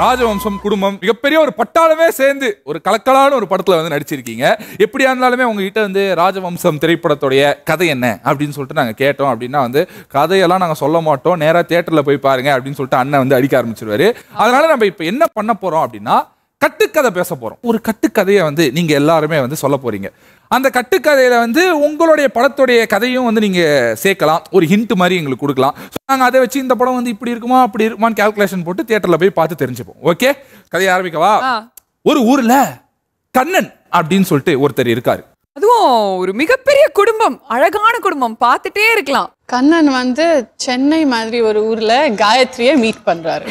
ராஜவம்சம் குடும்பம் மிகப்பெரிய ஒரு பட்டாளமே சேர்ந்து ஒரு கலக்கலான ஒரு படத்தில் வந்து நடிச்சிருக்கீங்க எப்படியா இருந்தாலுமே உங்ககிட்ட வந்து ராஜவம்சம் திரைப்படத்துடைய கதை என்ன அப்படின்னு சொல்லிட்டு நாங்கள் கேட்டோம் அப்படின்னா வந்து கதையெல்லாம் நாங்கள் சொல்ல மாட்டோம் நேராக தேட்டரில் போய் பாருங்க அப்படின்னு சொல்லிட்டு அண்ணன் வந்து அடிக்க ஆரம்பிச்சிருவாரு அதனால நம்ம இப்போ என்ன பண்ண போகிறோம் அப்படின்னா கட்டுக்கதை பேச போகிறோம் ஒரு கட்டுக்கதையை வந்து நீங்கள் எல்லாருமே வந்து சொல்ல போகிறீங்க அந்த கட்டுக்கதையில் வந்து உங்களுடைய படத்துடைய கதையும் வந்து நீங்கள் சேர்க்கலாம் ஒரு ஹிண்ட் மாதிரி எங்களுக்கு கொடுக்கலாம் நாங்கள் அதை வச்சு இந்த படம் வந்து இப்படி இருக்குமா அப்படி இருக்குமான்னு கேல்குலேஷன் போட்டு தேட்டரில் போய் பார்த்து தெரிஞ்சுப்போம் ஓகே கதையை ஆரம்பிக்கவா ஒரு ஊரில் கண்ணன் அப்படின்னு சொல்லிட்டு ஒருத்தர் இருக்காரு அதுவும் ஒரு மிகப்பெரிய குடும்பம் அழகான குடும்பம் பார்த்துட்டே இருக்கலாம் கண்ணன் வந்து சென்னை மாதிரி ஒரு ஊர்ல காயத்ரியை மீட் பண்றாரு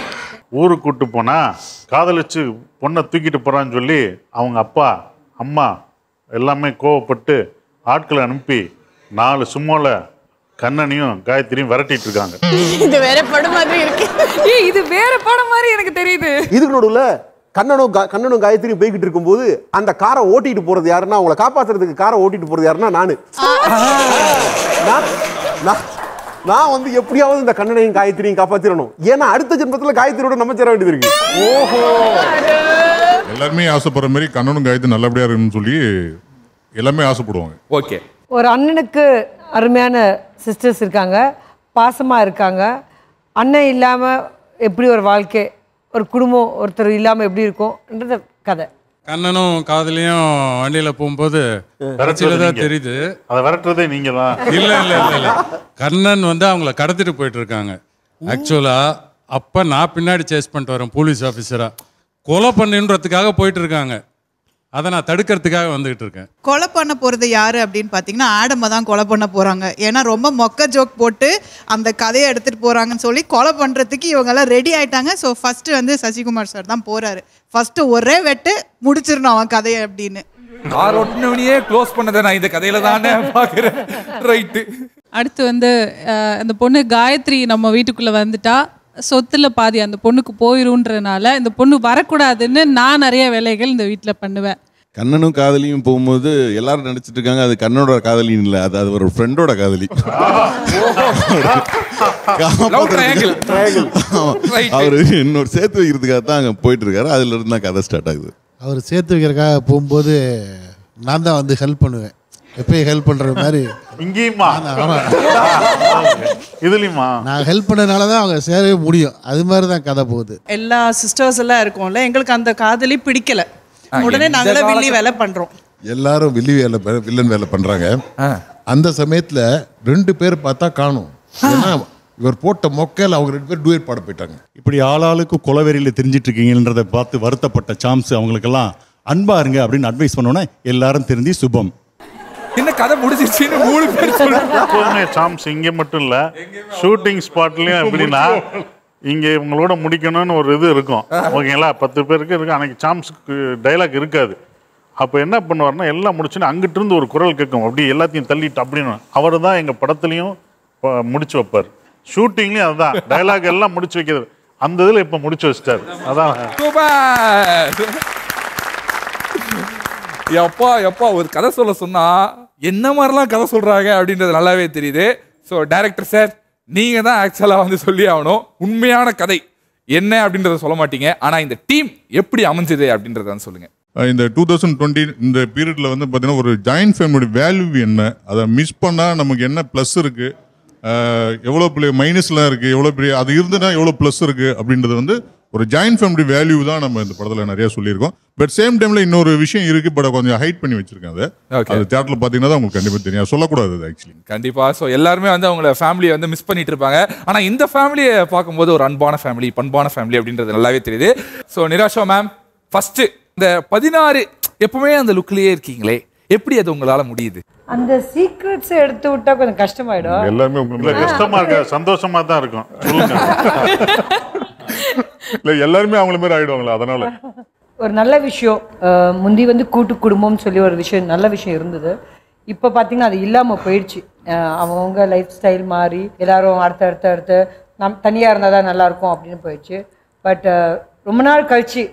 ஊருக்கு கூட்டு போனால் காதலிச்சு பொண்ணை தூக்கிட்டு போகிறான்னு சொல்லி அவங்க அப்பா அம்மா எல்லாமே கோவப்பட்டு ஆட்களை அனுப்பி நாலு சும்மாவில் கண்ணனையும் காயத்ரியும் விரட்டிட்டு இருக்காங்க இது வேற படம் மாதிரி இருக்கு இது வேற படம் மாதிரி எனக்கு தெரியுது இதுக்கு நடுவில் கண்ணனும் கண்ணனும் காயத்ரியும் போய்கிட்டு இருக்கும்போது அந்த காரை ஓட்டிட்டு போறது யாருன்னா அவங்கள காப்பாத்துறதுக்கு காரை ஓட்டிட்டு போறது யாருன்னா நானு நான் நான் வந்து எப்படியாவது இந்த கண்ணனையும் காயத்ரியும் காப்பாத்திரணும் ஏன்னா அடுத்த ஜென்மத்துல காயத்ரியோட நம்ம சேர வேண்டியது இருக்கு ஓஹோ எல்லாருமே ஆசைப்படுற மாதிரி கண்ணனும் காயத்ரி நல்லபடியா இருக்குன்னு சொல்லி எல்லாமே ஆசைப்படுவாங்க ஓகே ஒரு அண்ணனுக்கு அருமையான சிஸ்டர்ஸ் இருக்காங்க பாசமாக இருக்காங்க அண்ணன் இல்லாமல் எப்படி ஒரு வாழ்க்கை ஒரு குடும்பம் ஒருத்தர் இல்லாமல் எப்படி இருக்கும்ன்றது கதை கண்ணனும் காதலியும் வண்டியில போகும்போது தான் தெரியுது அதை விரட்டுறதே நீங்க தான் இல்ல இல்ல இல்ல இல்ல கண்ணன் வந்து அவங்கள கடத்திட்டு போயிட்டு இருக்காங்க ஆக்சுவலா அப்ப நான் பின்னாடி சேஸ் பண்ணிட்டு வரேன் போலீஸ் ஆஃபீஸரா கொலை பண்ணுன்றதுக்காக போயிட்டு இருக்காங்க அதை நான் தடுக்கிறதுக்காக வந்துகிட்டு இருக்கேன் கொலை பண்ண போகிறது யார் அப்படின்னு பார்த்தீங்கன்னா ஆடமை தான் கொலை பண்ண போகிறாங்க ஏன்னா ரொம்ப மொக்க ஜோக் போட்டு அந்த கதையை எடுத்துகிட்டு போகிறாங்கன்னு சொல்லி கொலை பண்ணுறதுக்கு இவங்கெல்லாம் ரெடி ஆகிட்டாங்க ஸோ ஃபர்ஸ்ட் வந்து சசிகுமார் சார் தான் போகிறாரு ஃபர்ஸ்ட் ஒரே வெட்டு முடிச்சிடணும் அவன் கதையை அப்படின்னு கார் ஒட்டினவனையே க்ளோஸ் பண்ணதை நான் இந்த கதையில தானே பார்க்குறேன் ரைட்டு அடுத்து வந்து அந்த பொண்ணு காயத்ரி நம்ம வீட்டுக்குள்ளே வந்துட்டா சொத்துல பாதி அந்த பொண்ணுக்கு போயிருன்றனால இந்த பொண்ணு வரக்கூடாதுன்னு நான் நிறைய வேலைகள் இந்த வீட்டில் பண்ணுவேன் கண்ணனும் காதலியும் போகும்போது எல்லாரும் நினைச்சிட்டு இருக்காங்க அது கண்ணனோட காதலின்னு இல்லை அது அது ஒரு ஃப்ரெண்டோட காதலி அவர் இன்னொரு சேர்த்து வைக்கிறதுக்காக தான் அங்கே போயிட்டு இருக்காரு அதுல இருந்து தான் கதை ஸ்டார்ட் ஆகுது அவர் சேர்த்து வைக்கிறதுக்காக போகும்போது நான் தான் வந்து ஹெல்ப் பண்ணுவேன் எப்பயும் ஹெல்ப் பண்ற மாதிரி இங்கேயுமா இதுலயுமா நான் ஹெல்ப் பண்ணனால தான் அவங்க சேரவே முடியும் அது மாதிரி தான் கதை போகுது எல்லா சிஸ்டர்ஸ் எல்லாம் இருக்கோம்ல எங்களுக்கு அந்த காதலி பிடிக்கல உடனே நாங்களே வில்லி வேலை பண்றோம் எல்லாரும் வில்லி வேலை வில்லன் வேலை பண்றாங்க அந்த சமயத்துல ரெண்டு பேர் பார்த்தா காணும் ஏன்னா இவர் போட்ட மொக்கையில் அவங்க ரெண்டு பேர் டூயட் பாட போயிட்டாங்க இப்படி ஆளாளுக்கு குலவெறியில் தெரிஞ்சிட்டு இருக்கீங்கன்றதை பார்த்து வருத்தப்பட்ட சாம்ஸ் அவங்களுக்கெல்லாம் அன்பாருங்க அப்படின்னு அட்வைஸ் பண்ணோன்னே எல்லாரும் தெரிஞ்சு சுபம் கதை முடிஞ்சிச்சுன்னு மூணு பேர் சொல்லுவாங்க சாம்ஸ் இங்க மட்டும் இல்ல ஷூட்டிங் ஸ்பாட்லயும் எப்படின்னா இங்க இவங்களோட முடிக்கணும்னு ஒரு இது இருக்கும் ஓகேங்களா பத்து பேருக்கு இருக்கு அன்னைக்கு சாம்ஸுக்கு டைலாக் இருக்காது அப்போ என்ன பண்ணுவார்னா எல்லாம் முடிச்சுன்னு அங்கிட்டிருந்து ஒரு குரல் கேட்கும் அப்படி எல்லாத்தையும் தள்ளிட்டு அப்படின்னு அவர் தான் எங்கள் படத்துலையும் முடிச்சு வைப்பார் ஷூட்டிங்லேயும் அதுதான் டைலாக் எல்லாம் முடிச்சு வைக்கிறது அந்த இதில் இப்போ முடிச்சு வச்சிட்டாரு அதான் எப்பா எப்பா ஒரு கதை சொல்ல சொன்னால் என்ன மாதிரிலாம் கதை சொல்கிறாங்க அப்படின்றது நல்லாவே தெரியுது ஸோ டேரக்டர் சார் நீங்கள் தான் ஆக்சுவலாக வந்து சொல்லி ஆகணும் உண்மையான கதை என்ன அப்படின்றத சொல்ல மாட்டீங்க ஆனால் இந்த டீம் எப்படி அமைஞ்சது அப்படின்றத சொல்லுங்கள் இந்த டூ தௌசண்ட் டுவெண்ட்டி இந்த பீரியடில் வந்து பார்த்திங்கன்னா ஒரு ஜாயின்ட் ஃபேமிலியோட வேல்யூ என்ன அதை மிஸ் பண்ணால் நமக்கு என்ன ப்ளஸ் இருக்குது எவ்வளோ பெரிய மைனஸ்லாம் இருக்குது எவ்வளோ பெரிய அது இருந்துன்னா எவ்வளோ ப்ளஸ் இருக்குது அப்படின்றது வந்து ஒரு ஜாயின் ஃபேமிலி வேல்யூ தான் நம்ம இந்த படத்தில் நிறைய சொல்லியிருக்கோம் பட் சேம் டைமில் இன்னொரு விஷயம் இருக்குது பட கொஞ்சம் ஹைட் பண்ணி வச்சிருக்கேன் அது அது தேட்டரில் பார்த்தீங்கன்னா உங்களுக்கு கண்டிப்பாக தெரியும் சொல்லக்கூடாது அது ஆக்சுவலி கண்டிப்பாக ஸோ எல்லாருமே வந்து அவங்கள ஃபேமிலியை வந்து மிஸ் பண்ணிட்டு இருப்பாங்க ஆனால் இந்த ஃபேமிலியை பார்க்கும்போது ஒரு அன்பான ஃபேமிலி பண்பான ஃபேமிலி அப்படின்றது நல்லாவே தெரியுது ஸோ நிராஷா மேம் ஃபஸ்ட்டு இந்த பதினாறு எப்பவுமே அந்த லுக்லேயே இருக்கீங்களே எப்படி அது உங்களால் முடியுது அந்த சீக்ரெட்ஸ் எடுத்து விட்டா கொஞ்சம் கஷ்டமாயிடும் எல்லாமே உங்களுக்கு கஷ்டமா இருக்க சந்தோஷமா தான் இருக்கும் இல்லை எல்லாருமே அவங்கள மாதிரி ஆயிடுவாங்களா அதனால ஒரு நல்ல விஷயம் முந்தி வந்து கூட்டு குடும்பம்னு சொல்லி ஒரு விஷயம் நல்ல விஷயம் இருந்தது இப்போ பார்த்தீங்கன்னா அது இல்லாமல் போயிடுச்சு அவங்கவுங்க லைஃப் ஸ்டைல் மாறி எல்லாரும் அடுத்த அடுத்த அடுத்து நம் தனியாக இருந்தால் தான் நல்லாயிருக்கும் அப்படின்னு போயிடுச்சு பட் ரொம்ப நாள் கழித்து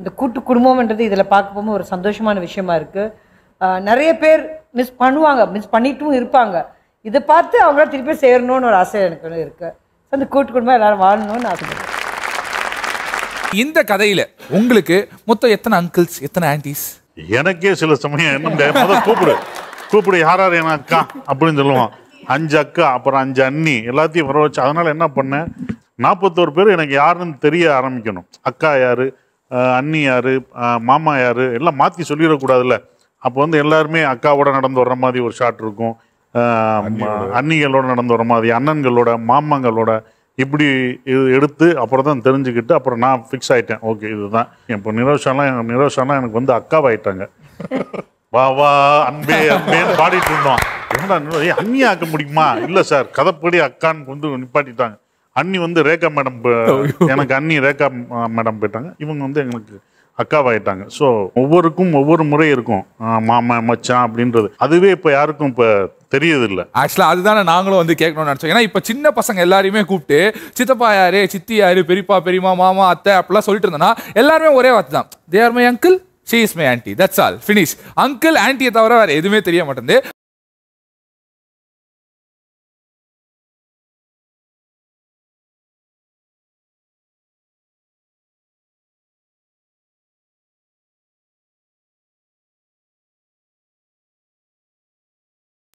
இந்த கூட்டு குடும்பம்ன்றது இதில் பார்க்க போகும்போது ஒரு சந்தோஷமான விஷயமா இருக்குது நிறைய பேர் மிஸ் பண்ணுவாங்க மிஸ் பண்ணிட்டும் இருப்பாங்க இதை பார்த்து அவங்கள திருப்பி சேரணும்னு ஒரு ஆசை எனக்கு இருக்குது அந்த கூட்டு குடும்பம் எல்லோரும் வாழணும்னு ஆசைப்படுறேன் இந்த கதையில உங்களுக்கு மொத்தம் எத்தனை அங்கிள்ஸ் எத்தனை ஆன்டிஸ் எனக்கே சில சமயம் என்ன கூப்பிடு கூப்பிடு யார் யார் என் அக்கா அப்படின்னு சொல்லுவான் அஞ்சு அக்கா அப்புறம் அஞ்சு அண்ணி எல்லாத்தையும் வர வச்சு அதனால என்ன பண்ணேன் நாற்பத்தோரு பேர் எனக்கு யாருன்னு தெரிய ஆரம்பிக்கணும் அக்கா யாரு அண்ணி யாரு மாமா யாரு எல்லாம் மாற்றி சொல்லிடக்கூடாதுல்ல அப்போ வந்து எல்லாருமே அக்காவோட நடந்து வர்ற மாதிரி ஒரு ஷாட் இருக்கும் அண்ணிகளோட நடந்து வர மாதிரி அண்ணன்களோட மாமாங்களோட இப்படி இது எடுத்து அப்புறம் தான் தெரிஞ்சுக்கிட்டு அப்புறம் நான் ஃபிக்ஸ் ஆகிட்டேன் ஓகே இதுதான் இப்போ நிரோஷாலாம் நிரோஷாலாம் எனக்கு வந்து அக்காவாயிட்டாங்க வா வா அன்பே அன்பே பாடிட்டு இருந்தோம் என்ன அண்ணி ஆக்க முடியுமா இல்லை சார் கதைப்படி அக்கான்னு வந்து நிப்பாட்டிட்டாங்க அண்ணி வந்து ரேகா மேடம் எனக்கு அண்ணி ரேகா மேடம் போயிட்டாங்க இவங்க வந்து எங்களுக்கு அக்காவாயிட்டாங்க ஸோ ஒவ்வொருக்கும் ஒவ்வொரு முறை இருக்கும் மாமா மச்சான் அப்படின்றது அதுவே இப்போ யாருக்கும் இப்போ தெரியுது இல்ல ஆக்சுவலா அதுதானே நாங்களும் வந்து கேட்கணும்னு நினைச்சோம் ஏன்னா இப்ப சின்ன பசங்க எல்லாரையுமே கூப்பிட்டு சித்தப்பா யாரு சித்தி யாரு பெரியப்பா பெரியமா மாமா அத்தை அப்படிலாம் சொல்லிட்டு இருந்தோம்னா எல்லாருமே ஒரே வார்த்தை தான் there my uncle she is my aunty that's all finish uncle ஆன்ட்டியை தவிர வேறு எதுவுமே தெரிய மாட்டேங்குது